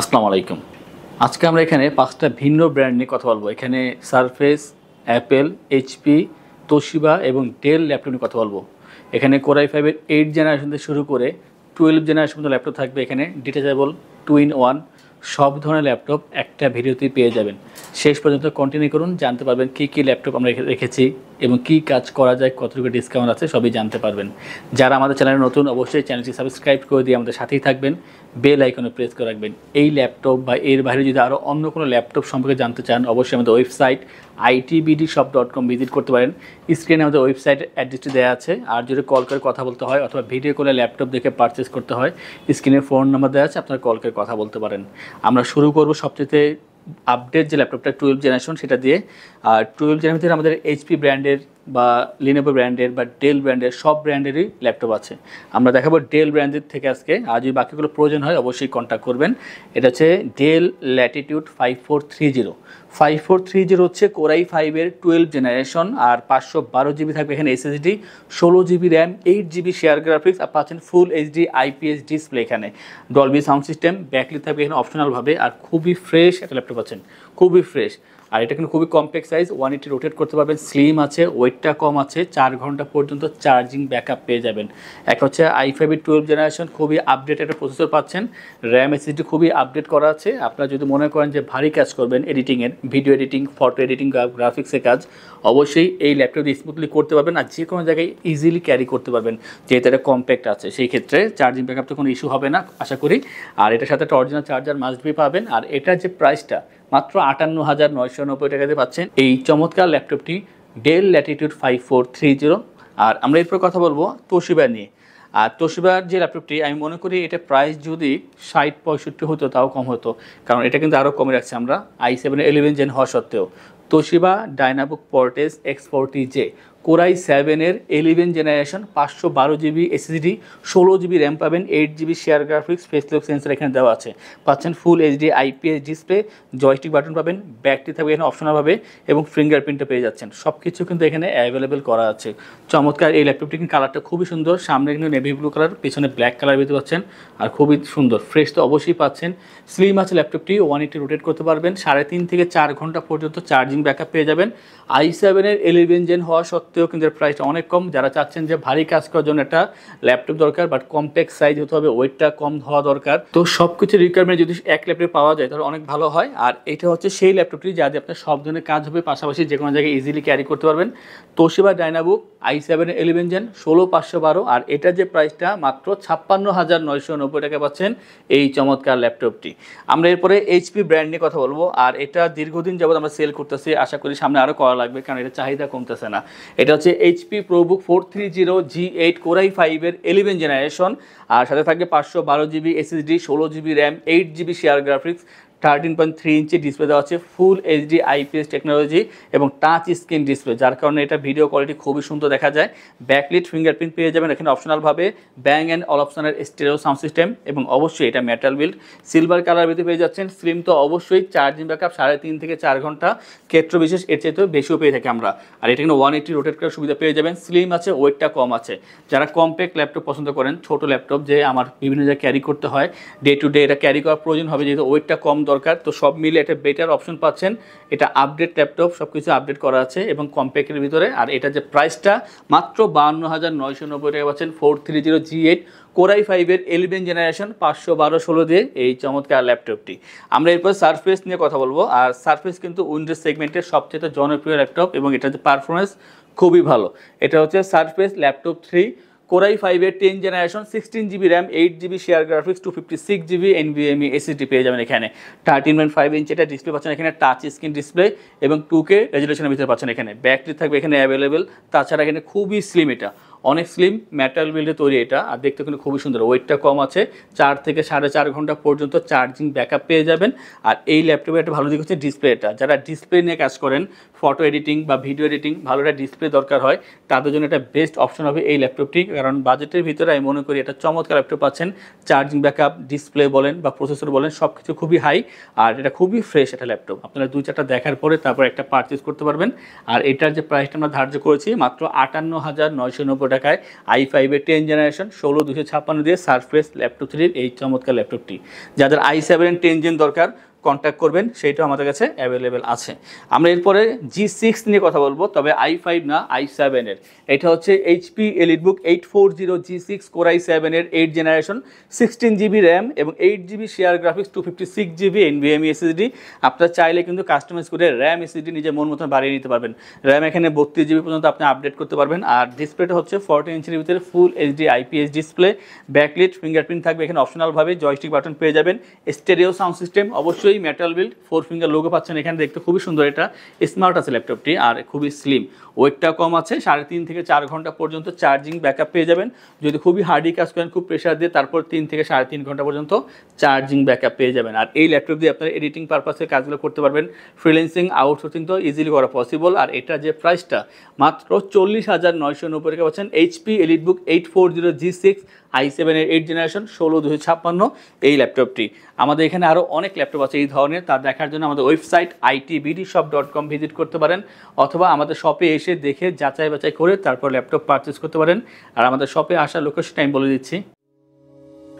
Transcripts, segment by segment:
আসসালামু আলাইকুম আজকে আমরা এখানে পাঁচটা ভিন্ন ব্র্যান্ড নিয়ে কথা বলবো এখানে সারফেস অ্যাপেল এইচপি তোশিবা এবং ডেল ল্যাপটপ নিয়ে কথা বলবো এখানে কোরাই ফাইভের এইট জেনারেশন থেকে শুরু করে টুয়েলভ জেনারেশন পর্যন্ত ল্যাপটপ থাকবে এখানে ডিটাচেবল টু ইন ওয়ান সব ধরনের ল্যাপটপ একটা ভিডিওতেই পেয়ে যাবেন শেষ পর্যন্ত কন্টিনিউ করুন জানতে পারবেন কি কি ল্যাপটপ আমরা রেখেছি এবং কি কাজ করা যায় কতটুকু ডিসকাউন্ট আছে সবই জানতে পারবেন যারা আমাদের চ্যানেলে নতুন অবশ্যই চ্যানেলটি সাবস্ক্রাইব করে দিয়ে আমাদের সাথেই থাকবেন বেল আইকনে প্রেস করে রাখবেন এই ল্যাপটপ বা এর বাইরে যদি আরও অন্য কোনো ল্যাপটপ সম্পর্কে জানতে চান অবশ্যই আমাদের website ITBD shop dot com visit করতে পারেন স্ক্রিনে আমাদের ওয়েবসাইটের অ্যাড্রেসটি দেওয়া আছে আর যদি কল করে কথা বলতে হয় অথবা ভিডিও কলে ল্যাপটপ দেখে পারচেস করতে হয় স্ক্রিনে ফোন নাম্বার দেওয়া আছে আপনারা কল করে কথা বলতে পারেন আমরা শুরু করব সবচেয়ে আপডেট যে ল্যাপটপটা টুয়েলভ জেনারেশন সেটা দিয়ে আর টুয়েলভ জেনারেশন আমাদের এইচপি ব্র্যান্ডের বা লিনেভো ব্র্যান্ডের বা ডেল ব্র্যান্ডের সব ব্র্যান্ডেরই ল্যাপটপ আছে আমরা দেখাবো ডেল ব্র্যান্ডের থেকে আজকে আর যদি বাকিগুলো প্রয়োজন হয় অবশ্যই কন্ট্যাক্ট করবেন এটা হচ্ছে Dell Latitude five four three zero five four three zero হচ্ছে কোরাই ফাইভের টুয়েলভ জেনারেশন আর পাঁচশো বারো জিবি থাকবে এখানে এসএসডি ষোলো GB RAM eight GB share graphics আর পাচ্ছেন ফুল এইচডি আইপিএস ডিসপ্লে এখানে ডলবি সাউন্ড সিস্টেম ব্যাকলি থাকবে এখানে অপশনালভাবে আর খুবই ফ্রেশ একটা ল্যাপটপ আছেন খুবই ফ্রেশ আর এটা কিন্তু খুবই complex size one eighty rotate করতে পারবেন স্লিম আছে ওয়েট অনেকটা কম আছে চার ঘন্টা পর্যন্ত চার্জিং ব্যাকআপ পেয়ে যাবেন এক হচ্ছে আই ফাইভ টুয়েলভ জেনারেশন খুবই আপডেট একটা প্রসেসর পাচ্ছেন র্যাম এসএসডি খুবই আপডেট করা আছে আপনারা যদি মনে করেন যে ভারী কাজ করবেন এডিটিংয়ের ভিডিও এডিটিং ফটো এডিটিং গ্রাফিক্সের কাজ অবশ্যই এই ল্যাপটপটি স্মুথলি করতে পারবেন আর যে কোনো জায়গায় ইজিলি ক্যারি করতে পারবেন যেহেতু এটা কম্প্যাক্ট আছে সেই ক্ষেত্রে চার্জিং ব্যাকআপ তো কোনো ইস্যু হবে না আশা করি আর এটার সাথে একটা অরিজিনাল চার্জার মাস্ট বি পাবেন আর এটার যে প্রাইসটা মাত্র আটান্ন হাজার নয়শো নব্বই টাকাতে পাচ্ছেন এই চমৎকার ল্যাপটপটি Dell Latitude five four three zero আর আমরা এরপর কথা বলবো তোশিবা নিয়ে আর তোশিবার যে ল্যাপটপটি আমি মনে করি এটা প্রাইস যদি ষাট পঁয়ষট্টি হতো তাও কম হতো কারণ এটা কিন্তু আরও কমে যাচ্ছে আমরা আই সেভেন ইলেভেন জেন হওয়া সত্ত্বেও Toshiba Dynabook Portege X forty J core i সেভেনের এলিভেন জেনারেশন পাঁচশো বারো জিবি এসএসডি ষোলো জিবি র্যাম পাবেন eight GB share graphics face lock sensor এখানে দেওয়া আছে পাচ্ছেন full HD IPS display joystick button পাবেন ব্যাকটি থাকবে এখানে অপশনালভাবে এবং ফিঙ্গারপ্রিন্টটা পেয়ে যাচ্ছেন সব কিছু কিন্তু এখানে অ্যাভেলেবেল করা আছে চমৎকার এই ল্যাপটপটি কিন্তু কালারটা খুবই সুন্দর সামনে কিন্তু নেভি ব্লু কালার পিছনে ব্ল্যাক কালার পেতে পাচ্ছেন আর খুবই সুন্দর ফ্রেশ তো অবশ্যই পাচ্ছেন স্লিম আছে ল্যাপটপটি ওয়ান এইটি রোটেট করতে পারবেন সাড়ে তিন থেকে চার ঘন্টা পর্যন্ত চার্জিং ব্যাকআপ পেয়ে যাবেন আই সেভেনের এলিভেন জেন হওয়া সত্ত্বেও সত্ত্বেও কিন্তু এর প্রাইসটা অনেক কম যারা চাচ্ছেন যে ভারী কাজ করার জন্য একটা ল্যাপটপ দরকার বাট কমপ্লেক্স সাইজ হতে হবে ওয়েটটা কম হওয়া দরকার তো সব কিছু রিকোয়ারমেন্ট যদি এক ল্যাপটপে পাওয়া যায় তাহলে অনেক ভালো হয় আর এটা হচ্ছে সেই ল্যাপটপটি যা দিয়ে আপনার সব ধরনের কাজ হবে পাশাপাশি যে কোনো জায়গায় ইজিলি ক্যারি করতে পারবেন Toshiba Dynabook I seven eleven gen ষোলো পাঁচশো বারো আর এটার যে প্রাইসটা মাত্র ছাপ্পান্ন হাজার নয়শো নব্বই টাকা পাচ্ছেন এই চমৎকার ল্যাপটপটি আমরা এরপরে এইচপি ব্র্যান্ড নিয়ে কথা বলবো আর এটা দীর্ঘদিন যাবত আমরা সেল করতেছি আশা করি সামনে আরও করা লাগবে কারণ এটা চাহিদা কমতেছে না এটা হচ্ছে HP ProBook four three zero G eight core i ফাইভের এলেভেন জেনারেশন আর সাথে থাকবে পাঁচশো বারো জিবি এসএসডি ষোলো GB RAM eight GB share graphics thirteen point three inch display দেওয়া আছে ফুল এইচডি আইপিএস টেকনোলজি এবং টাচ স্ক্রিন ডিসপ্লে যার কারণে এটা ভিডিও কোয়ালিটি খুবই সুন্দর দেখা যায় ব্যাকলিট ফিঙ্গারপ্রিন্ট পেয়ে যাবেন এখানে অপশনালভাবে ব্যাং অ্যান্ড অল অপশনের স্টেরো সাউন্ড সিস্টেম এবং অবশ্যই এটা মেটাল বিল্ড সিলভার কালার ভিতরে পেয়ে যাচ্ছেন স্লিম তো অবশ্যই চার্জিং ব্যাকআপ সাড়ে তিন থেকে চার ঘন্টা ক্ষেত্র বিশেষ এর চাইতেও বেশিও পেয়ে থাকি আমরা আর এটা কিন্তু ওয়ান এইটি রোটেট করার সুবিধা পেয়ে যাবেন স্লিম আছে ওয়েটটা কম আছে যারা কম্প্যাক্ট ল্যাপটপ পছন্দ করেন ছোট ল্যাপটপ যে আমার বিভিন্ন জায়গায় ক্যারি করতে হয় ডে টু ডে এটা ক্যারি করার প্রয়োজন হবে যেহেতু ওয়েটটা কম দরকার তো সব মিলে একটা বেটার অপশন পাচ্ছেন এটা আপডেট ল্যাপটপ সব কিছু আপডেট করা আছে এবং কম্প্যাক্টের ভিতরে আর এটা যে প্রাইসটা মাত্র বাহান্ন হাজার নয়শো নব্বই টাকা পাচ্ছেন four three zero G eight core i ফাইভের এলিভেন জেনারেশন পাঁচশো বারো ষোলো দিয়ে এই চমৎকার ল্যাপটপটি আমরা এরপর সারফেস নিয়ে কথা বলবো আর সারফেস কিন্তু উইন্ডোজ সেগমেন্টের সবচেয়ে জনপ্রিয় ল্যাপটপ এবং এটার যে পারফরমেন্স খুবই ভালো এটা হচ্ছে সারফেস ল্যাপটপ থ্রি কোরাই ফাইভের ten generation sixteen GB RAM eight GB share graphics two fifty six GB NVMe SSD পেয়ে যাবেন এখানে থার্টিন পয়েন্ট ফাইভ ইঞ্চ এটা ডিসপ্লে পাচ্ছেন এখানে টাচ স্ক্রিন ডিসপ্লে এবং টু কে রেজুলেশনের ভিতরে পাচ্ছেন এখানে ব্যাটারি থাকবে এখানে অ্যাভেলেবেল তাছাড়া এখানে খুবই স্লিম এটা অনেক স্লিম ম্যাটাল বিল্ডে তৈরি এটা আর দেখতে কিন্তু খুবই সুন্দর ওয়েটটা কম আছে চার থেকে সাড়ে চার ঘন্টা পর্যন্ত চার্জিং ব্যাকআপ পেয়ে যাবেন আর এই ল্যাপটপে একটা ভালো দিক হচ্ছে ডিসপ্লেটা যারা ডিসপ্লে নিয়ে কাজ করেন ফটো এডিটিং বা ভিডিও এডিটিং ভালো একটা ডিসপ্লে দরকার হয় তাদের জন্য এটা বেস্ট অপশন হবে এই ল্যাপটপটি কারণ বাজেটের ভিতরে আমি মনে করি এটা চমৎকার ল্যাপটপ আছেন চার্জিং ব্যাকআপ ডিসপ্লে বলেন বা প্রসেসর বলেন সব কিছু খুবই হাই আর এটা খুবই ফ্রেশ একটা ল্যাপটপ আপনারা দুই চারটা দেখার পরে তারপর একটা পারচেস করতে পারবেন আর এটার যে প্রাইসটা আমরা ধার্য করেছি মাত্র আটান্ন হাজার নয়শো নব্বই টাকায় আই ফাইভের টেন জেনারেশন ষোলো দুশো ছাপ্পান্ন দিয়ে সারফেস ল্যাপটপ থ্রির এই চমৎকার ল্যাপটপটি যাদের আই সেভেন টেন জেন দরকার কন্ট্যাক্ট করবেন সেইটাও আমাদের কাছে অ্যাভেলেবেল আছে আমরা এরপরে জি সিক্স নিয়ে কথা বলবো তবে আই ফাইভ না আই সেভেনের এটা হচ্ছে HP EliteBook eight four zero G six core i সেভেনের eight generation sixteen GB RAM এবং eight GB share graphics two fifty six GB NVMe SSD আপনার চাইলে কিন্তু কাস্টমাইজ করে র্যাম এসএসডি নিজের মন মতন বাড়িয়ে নিতে পারবেন র্যাম এখানে বত্রিশ জিবি পর্যন্ত আপনি আপডেট করতে পারবেন আর ডিসপ্লেটা হচ্ছে ফোরটিন ইঞ্চের ভিতরে full HD IPS display backlit fingerprint থাকবে এখানে অপশনালভাবে জয়স্টিক বাটন পেয়ে যাবেন স্টেডিও সাউন্ড সিস্টেম অবশ্যই অবশ্যই metal build four finger logo পাচ্ছেন এখানে দেখতে খুবই সুন্দর এটা স্মার্ট আছে ল্যাপটপটি আর খুবই স্লিম ওয়েটটা কম আছে সাড়ে তিন থেকে চার ঘন্টা পর্যন্ত চার্জিং ব্যাকআপ পেয়ে যাবেন যদি খুবই হার্ডি কাজ করেন খুব প্রেশার দিয়ে তারপর তিন থেকে সাড়ে তিন ঘন্টা পর্যন্ত চার্জিং ব্যাকআপ পেয়ে যাবেন আর এই ল্যাপটপ দিয়ে আপনার এডিটিং পারপাসে কাজগুলো করতে পারবেন ফ্রিলেন্সিং আউটসোর্সিং তো ইজিলি করা পসিবল আর এটা যে প্রাইসটা মাত্র চল্লিশ হাজার নয়শো নব্বই টাকা পাচ্ছেন HP EliteBook eight four zero G six i সেভেনের এইট জেনারেশন ষোলো দুশো ছাপ্পান্ন এই ল্যাপটপটি আমাদের এখানে আরও অনেক ল্যাপটপ আছে এই ধরনের তা দেখার জন্য আমাদের website ITBD shop dot com visit করতে পারেন অথবা আমাদের শপে এসে দেখে যাচাই বাছাই করে তারপর ল্যাপটপ পারচেস করতে পারেন আর আমাদের শপে আসার সেটা আমি বলে দিচ্ছি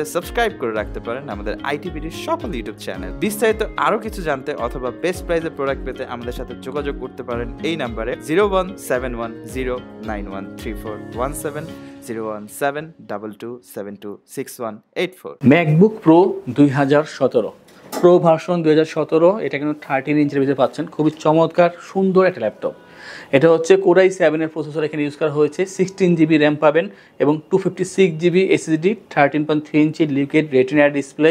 সাথে সাবস্ক্রাইব করে রাখতে পারেন আমাদের আইটিভিটির সকল ইউটিউব চ্যানেল বিস্তারিত আরও কিছু জানতে অথবা বেস্ট প্রাইজের প্রোডাক্ট পেতে আমাদের সাথে যোগাযোগ করতে পারেন এই নাম্বারে zero one seven one zero nine one three four one seven zero one seven double two seven two six one eight four MacBook Pro দুই হাজার সতেরো প্রো ভার্সন দুই হাজার সতেরো এটা কিন্তু থার্টিন ইঞ্চের ভিতরে পাচ্ছেন খুবই চমৎকার সুন্দর একটা ল্যাপটপ এটা হচ্ছে কোরাই সেভেনের প্রসেসর এখানে ইউজ করা হয়েছে সিক্সটিন জিবি র্যাম পাবেন এবং two fifty six GB SSD thirteen point three inch liquid রেটিনার ডিসপ্লে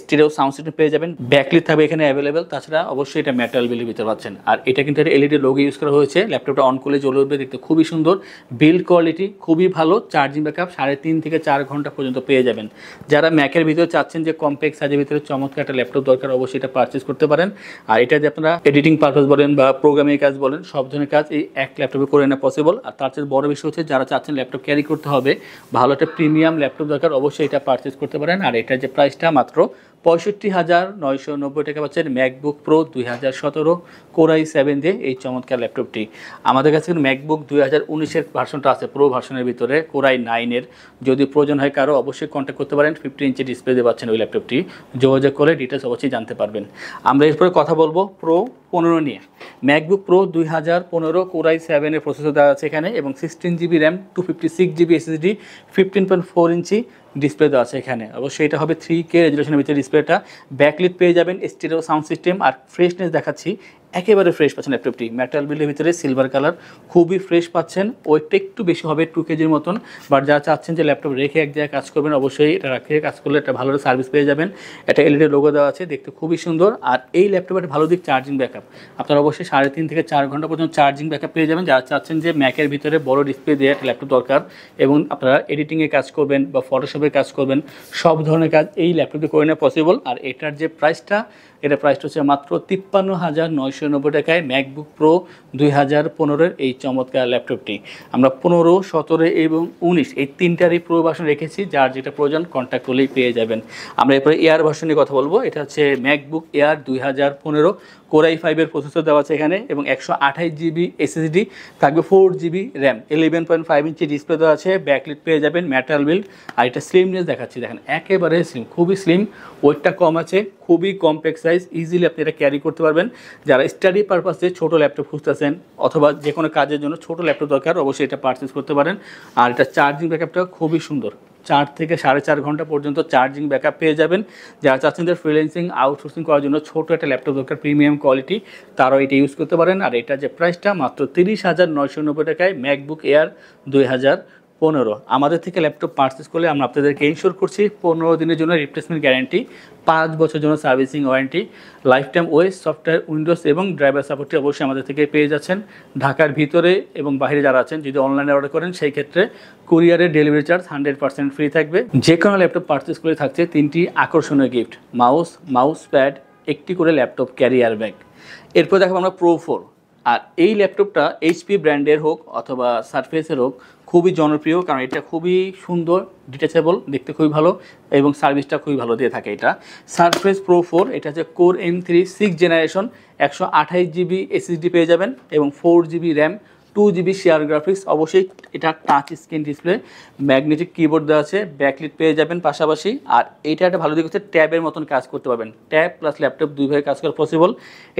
স্টেরিও সাউন্ড সিস্টেম পেয়ে যাবেন ব্যাকলিট থাকবে এখানে অ্যাভেলেবেল তাছাড়া অবশ্যই এটা ম্যাটাল বিলের ভিতরে পাচ্ছেন আর এটা কিন্তু একটা এলইডি লোগো ইউজ করা হয়েছে ল্যাপটপটা অন করলে জ্বলে উঠবে দেখতে খুবই সুন্দর বিল্ড কোয়ালিটি খুবই ভালো চার্জিং আপ সাড়ে তিন থেকে চার ঘন্টা পর্যন্ত পেয়ে যাবেন যারা ম্যাকের ভিতরে চাচ্ছেন যে কমপ্লেক্স সাইজের ভিতরে চমৎকার একটা ল্যাপটপ দরকার অবশ্যই এটা পারচেস করতে পারেন আর এটা যে আপনারা এডিটিং পারপাস বলেন বা প্রোগ্রামিং কাজ বলেন সব ধরনের কাজ এই এক ল্যাপটপে করে নেওয়া পসিবল আর তার চেয়ে বড় বিষয় হচ্ছে যারা চাচ্ছেন ল্যাপটপ ক্যারি করতে হবে ভালো একটা প্রিমিয়াম ল্যাপটপ দরকার অবশ্যই এটা পারচেস করতে পারেন আর এটার যে প্রাইসটা মাত্র পঁয়ষট্টি হাজার নয়শো নব্বই টাকা পাচ্ছেন ম্যাকবুক প্রো দুই হাজার সতেরো কোরাই সেভেন দিয়ে এই চমৎকার ল্যাপটপটি আমাদের কাছে কিন্তু ম্যাকবুক দুই হাজার উনিশের ভার্সনটা আছে প্রো ভার্সনের ভিতরে কোরাই নাইনের যদি প্রয়োজন হয় কারো অবশ্যই কন্ট্যাক্ট করতে পারেন ফিফটি ইঞ্চি ডিসপ্লে দিয়ে পাচ্ছেন ওই ল্যাপটপটি যোগাযোগ করে ডিটেলস অবশ্যই জানতে পারবেন আমরা এরপরে কথা বলবো প্রো পনেরো নিয়ে ম্যাকবুক প্রো দুই হাজার পনেরো কোরাই সেভেনের প্রসেসর দেওয়া আছে এখানে এবং sixteen GB RAM two fifty six GB SSD fifteen point four inch display দেওয়া আছে এখানে অবশ্যই এটা হবে থ্রি কে রেজুলেশনের ভিতরে ডিসপ্লেটা ব্যাকলিট পেয়ে যাবেন স্টেরিও সাউন্ড সিস্টেম আর ফ্রেশনেস দেখাচ্ছি একেবারে ফ্রেশ পাচ্ছেন ল্যাপটপটি ম্যাটাল বিলের ভিতরে সিলভার কালার খুবই ফ্রেশ পাচ্ছেন ওয়েটটা একটু বেশি হবে টু কেজির মতন বাট যারা চাচ্ছেন যে ল্যাপটপ রেখে এক জায়গায় কাজ করবেন অবশ্যই এটা রাখে কাজ করলে একটা ভালো সার্ভিস পেয়ে যাবেন একটা এলইডি লোগো দেওয়া আছে দেখতে খুবই সুন্দর আর এই ল্যাপটপের ভালো দিক চার্জিং ব্যাকআপ আপনারা অবশ্যই সাড়ে তিন থেকে চার ঘন্টা পর্যন্ত চার্জিং ব্যাকআপ পেয়ে যাবেন যারা চাচ্ছেন যে ম্যাকের ভিতরে বড় ডিসপ্লে দিয়ে একটা ল্যাপটপ দরকার এবং আপনারা এডিটিংয়ে কাজ করবেন বা ফটোশপে কাজ করবেন সব ধরনের কাজ এই ল্যাপটপে করে নেওয়া পসিবল আর এটার যে প্রাইসটা এটা প্রাইস হচ্ছে মাত্র তিপ্পান্ন হাজার নয়শো নব্বই টাকায় ম্যাকবুক প্রো দুই হাজার পনেরোর এই চমৎকার ল্যাপটপটি আমরা পনেরো সতেরো এবং উনিশ এই তিনটারই প্রো ভাষণ রেখেছি যার যেটা প্রয়োজন কন্ট্যাক্ট করলেই পেয়ে যাবেন আমরা এরপরে এয়ার ভাষণ কথা বলবো এটা হচ্ছে ম্যাকবুক এয়ার দুই হাজার পনেরো কোরাই ফাইভের প্রসেসর দেওয়া আছে এখানে এবং একশো আঠাইশ জিবি এসএসডি থাকবে four GB RAM eleven point five inch display দেওয়া আছে ব্যাকলিট পেয়ে যাবেন ম্যাটাল বিল আর এটা স্লিমনেস দেখাচ্ছি দেখেন একেবারে স্লিম খুবই স্লিম ওয়েটটা কম আছে খুবই কম্প্যাক্ট সাইজ ইজিলি আপনি এটা ক্যারি করতে পারবেন যারা স্টাডি পারপাসে ছোট ল্যাপটপ খুঁজতেছেন অথবা যে কোনো কাজের জন্য ছোট ল্যাপটপ দরকার অবশ্যই এটা পারচেস করতে পারেন আর এটা চার্জিং ব্যাকআপটা খুবই সুন্দর চার থেকে সাড়ে চার ঘন্টা পর্যন্ত চার্জিং ব্যাকআপ পেয়ে যাবেন যারা চাচ্ছেন যে ফ্রিল্যান্সিং আউটসোর্সিং করার জন্য ছোটো একটা ল্যাপটপ দরকার প্রিমিয়াম কোয়ালিটি তারাও এটা ইউজ করতে পারেন আর এটা যে প্রাইসটা মাত্র তিরিশ হাজার নয়শো নব্বই টাকায় ম্যাকবুক এয়ার দুই হাজার পনেরো আমাদের থেকে ল্যাপটপ পার্চেস করলে আমরা আপনাদেরকে ইনশোর করছি পনেরো দিনের জন্য রিপ্লেসমেন্ট গ্যারান্টি পাঁচ বছর জন্য servicing warranty life time OS software Windows এবং ড্রাইভার সাপোর্টটি অবশ্যই আমাদের থেকে পেয়ে যাচ্ছেন ঢাকার ভিতরে এবং বাইরে যারা আছেন যদি অনলাইনে অর্ডার করেন সেই ক্ষেত্রে কুরিয়ারের delivery charge hundred percent free থাকবে যে কোনো ল্যাপটপ পার্চেস করে থাকছে তিনটি আকর্ষণীয় গিফট মাউস মাউস প্যাড একটি করে ল্যাপটপ ক্যারিয়ার ব্যাগ এরপর দেখো আমরা প্রো ফোর আর এই ল্যাপটপটা এইচপি ব্র্যান্ডের হোক অথবা সারফেসের হোক খুবই জনপ্রিয় কারণ এটা খুবই সুন্দর ডিটাচেবল দেখতে খুবই ভালো এবং সার্ভিসটা খুবই ভালো দিয়ে থাকে এটা সারফেস প্রো ফোর এটা হচ্ছে core M three six generation একশো আঠাইশ জিবি এসএসডি পেয়ে যাবেন এবং four GB RAM two GB share graphics অবশ্যই এটা touch screen display magnetic keyboard দেওয়া আছে ব্যাকলিট পেয়ে যাবেন পাশাপাশি আর এটা একটা ভালো দিক হচ্ছে ট্যাবের মতন কাজ করতে পারবেন ট্যাব প্লাস ল্যাপটপ দুইভাবে কাজ করা পসিবল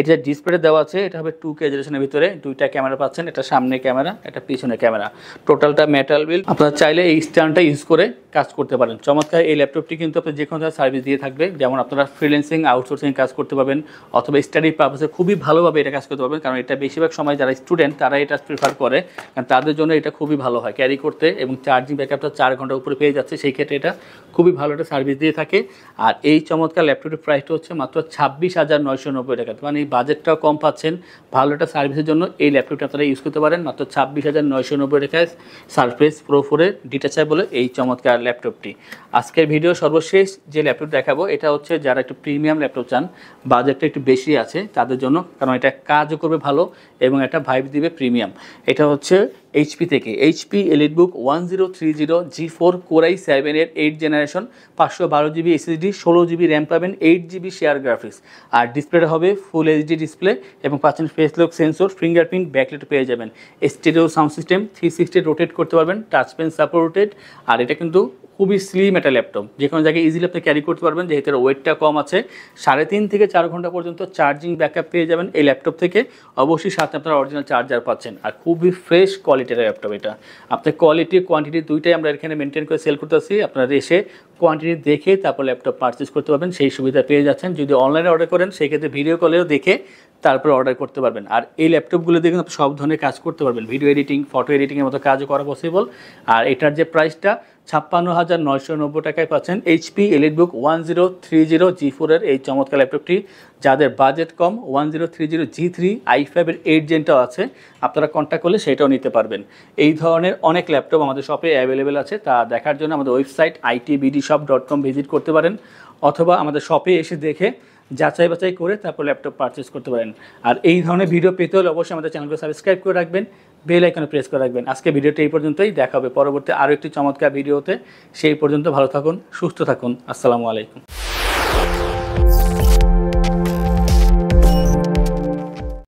এটা ডিসপ্লে দেওয়া আছে এটা হবে টু কেজারেশনের ভিতরে দুইটা ক্যামেরা পাচ্ছেন এটা সামনে ক্যামেরা এটা পিছনে ক্যামেরা টোটালটা মেটাল বিল আপনারা চাইলে এই স্ট্যান্ডটা ইউজ করে কাজ করতে পারেন চমৎকার এই ল্যাপটপটি কিন্তু আপনার যে কোনো সার্ভিস দিয়ে থাকবে যেমন আপনারা ফ্রিল্যান্সিং আউটসোর্সিং কাজ করতে পারবেন অথবা স্টাডি পারপাসে খুবই ভালোভাবে এটা কাজ করতে পারবেন কারণ এটা বেশিরভাগ সময় যারা স্টুডেন্ট তারা এটা প্রিফার করে কারণ তাদের জন্য এটা খুবই ভালো হয় ক্যারি করতে এবং চার্জিং ব্যাকআপটা চার ঘন্টার উপরে পেয়ে যাচ্ছে সেই ক্ষেত্রে এটা খুবই ভালো একটা সার্ভিস দিয়ে থাকে আর এই চমৎকার ল্যাপটপের প্রাইসটা হচ্ছে মাত্র ছাব্বিশ হাজার নয়শো নব্বই টাকা মানে বাজেটটাও কম পাচ্ছেন ভালো একটা সার্ভিসের জন্য এই ল্যাপটপটা আপনারা ইউজ করতে পারেন মাত্র ছাব্বিশ হাজার নয়শো নব্বই টাকায় সার্ফেস প্রো ফোরে ডিটাচার বলে এই চমৎকার ল্যাপটপটি আজকের ভিডিও সর্বশেষ যে ল্যাপটপ দেখাবো এটা হচ্ছে যারা একটু প্রিমিয়াম ল্যাপটপ চান বাজেটটা একটু বেশি আছে তাদের জন্য কারণ এটা কাজও করবে ভালো এবং একটা ভাইব দিবে প্রিমিয়াম এটা হচ্ছে এইচপি থেকে HP EliteBook one zero three zero G four core i সেভেনের এইট জেনারেশন পাঁচশো বারো জিবি এসএসডি ষোলো জিবি র্যাম পাবেন এইট জিবি শেয়ার গ্রাফিক্স আর ডিসপ্লেটা হবে ফুল এইচডি ডিসপ্লে এবং পাচ্ছেন face lock sensor fingerprint backlit পেয়ে যাবেন stereo sound system three sixty rotate করতে পারবেন টাচ পেন সাপোর্টেড আর এটা কিন্তু খুবই স্লিম একটা ল্যাপটপ যে কোনো জায়গায় ইজিলি আপনি ক্যারি করতে পারবেন যেহেতু ওয়েটটা কম আছে সাড়ে তিন থেকে চার ঘন্টা পর্যন্ত চার্জিং ব্যাকআপ পেয়ে যাবেন এই ল্যাপটপ থেকে অবশ্যই সাথে আপনারা অরিজিনাল চার্জার পাচ্ছেন আর খুবই ফ্রেশ কোয়ালিটির ল্যাপটপ এটা আপনার কোয়ালিটি কোয়ান্টিটি দুইটাই আমরা এখানে মেনটেন করে সেল করতেছি আপনারা এসে কোয়ান্টিটি দেখে তারপর ল্যাপটপ পারচেস করতে পারবেন সেই সুবিধা পেয়ে যাচ্ছেন যদি অনলাইনে অর্ডার করেন সেক্ষেত্রে ভিডিও কলেও দেখে তারপরে অর্ডার করতে পারবেন আর এই ল্যাপটপগুলো দিয়ে কিন্তু সব ধরনের কাজ করতে পারবেন ভিডিও এডিটিং ফটো এডিটিংয়ের মতো কাজও করা পসিবল আর এটার যে প্রাইসটা ছাপ্পান্ন হাজার নয়শো নব্বই টাকায় পাচ্ছেন HP EliteBook one zero three zero G ফোরের এই চমৎকার ল্যাপটপটি যাদের বাজেট কম one zero three zero G three i ফাইভের এইট জেনটাও আছে আপনারা কন্ট্যাক্ট করলে সেটাও নিতে পারবেন এই ধরনের অনেক ল্যাপটপ আমাদের শপে অ্যাভেলেবেল আছে তা দেখার জন্য আমাদের website ITBD shop dot com visit করতে পারেন অথবা আমাদের শপে এসে দেখে যাচাই বাছাই করে তারপর ল্যাপটপ পারচেস করতে পারেন আর এই ধরনের ভিডিও পেতে হলে অবশ্যই আমাদের চ্যানেলকে সাবস্ক্রাইব করে রাখবেন বেল আইকনে প্রেস করে রাখবেন আজকে ভিডিওটি এই পর্যন্তই দেখা হবে পরবর্তী আরও একটি চমৎকার ভিডিওতে সেই পর্যন্ত ভালো থাকুন সুস্থ থাকুন আসসালামু আলাইকুম